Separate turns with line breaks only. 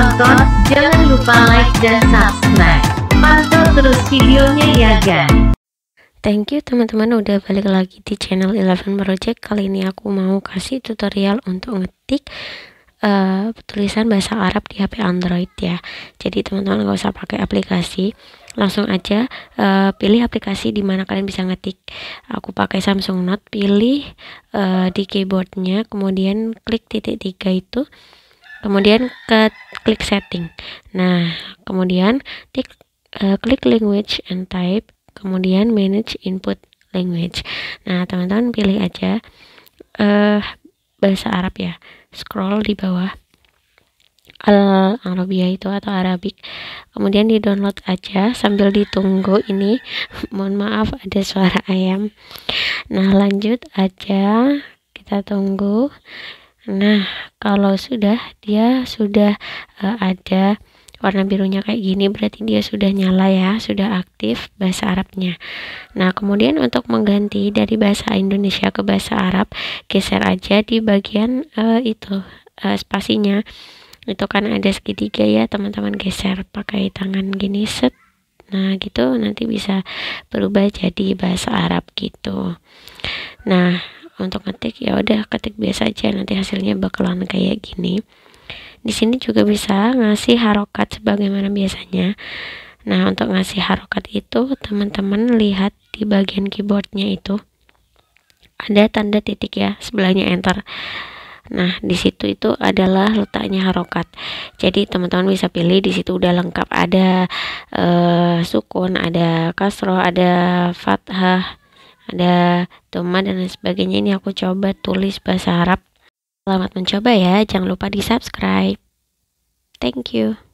menonton, jangan lupa like dan subscribe. Pantau terus videonya ya guys. Thank you teman-teman udah balik lagi di channel Eleven Project Kali ini aku mau kasih tutorial untuk ngetik uh, tulisan bahasa Arab di HP Android ya Jadi teman-teman gak usah pakai aplikasi Langsung aja uh, pilih aplikasi di mana kalian bisa ngetik Aku pakai Samsung Note, pilih uh, di keyboardnya Kemudian klik titik tiga itu Kemudian ke klik setting nah kemudian tik, uh, klik language and type kemudian manage input language nah teman-teman pilih aja uh, bahasa Arab ya scroll di bawah al Arabia itu atau Arabik kemudian di download aja sambil ditunggu ini mohon maaf ada suara ayam nah lanjut aja kita tunggu Nah, kalau sudah dia sudah uh, ada warna birunya kayak gini berarti dia sudah nyala ya, sudah aktif bahasa Arabnya. Nah, kemudian untuk mengganti dari bahasa Indonesia ke bahasa Arab, geser aja di bagian uh, itu uh, spasinya. Itu kan ada segitiga ya, teman-teman geser pakai tangan gini set. Nah, gitu nanti bisa berubah jadi bahasa Arab gitu. Nah, untuk ngetik ya udah ketik biasa aja nanti hasilnya bakalan kayak gini di sini juga bisa ngasih harokat sebagaimana biasanya nah untuk ngasih harokat itu teman-teman lihat di bagian keyboardnya itu ada tanda titik ya sebelahnya enter Nah, di situ itu adalah letaknya harokat. Jadi, teman-teman bisa pilih di situ udah lengkap ada uh, sukun, ada kasroh, ada fathah, ada tomat dan lain sebagainya ini aku coba tulis bahasa Arab selamat mencoba ya jangan lupa di subscribe thank you